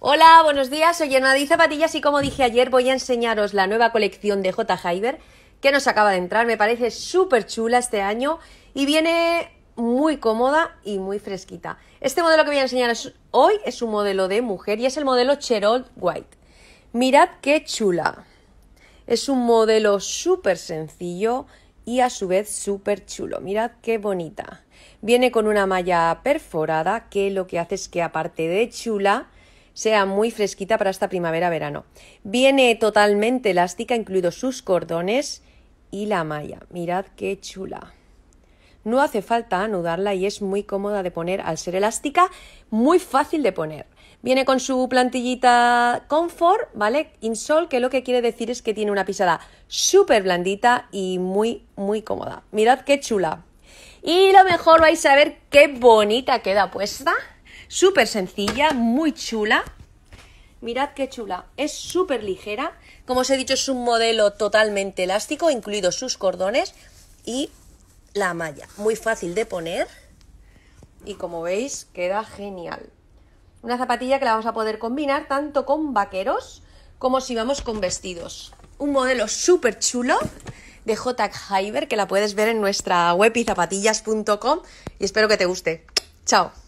Hola, buenos días, soy de Zapatillas y como dije ayer voy a enseñaros la nueva colección de J. Hyber que nos acaba de entrar, me parece súper chula este año y viene muy cómoda y muy fresquita. Este modelo que voy a enseñaros hoy es un modelo de mujer y es el modelo Cherold White. Mirad qué chula. Es un modelo súper sencillo y a su vez súper chulo. Mirad qué bonita. Viene con una malla perforada que lo que hace es que aparte de chula, sea muy fresquita para esta primavera-verano. Viene totalmente elástica, incluidos sus cordones y la malla. Mirad qué chula. No hace falta anudarla y es muy cómoda de poner al ser elástica, muy fácil de poner. Viene con su plantillita Comfort, ¿vale? Insol, que lo que quiere decir es que tiene una pisada súper blandita y muy, muy cómoda. Mirad qué chula. Y lo mejor vais a ver qué bonita queda puesta súper sencilla, muy chula. Mirad qué chula, es súper ligera. Como os he dicho, es un modelo totalmente elástico, incluidos sus cordones y la malla. Muy fácil de poner y como veis queda genial. Una zapatilla que la vamos a poder combinar tanto con vaqueros como si vamos con vestidos. Un modelo súper chulo de J. Hyber que la puedes ver en nuestra web y zapatillas.com y espero que te guste. ¡Chao!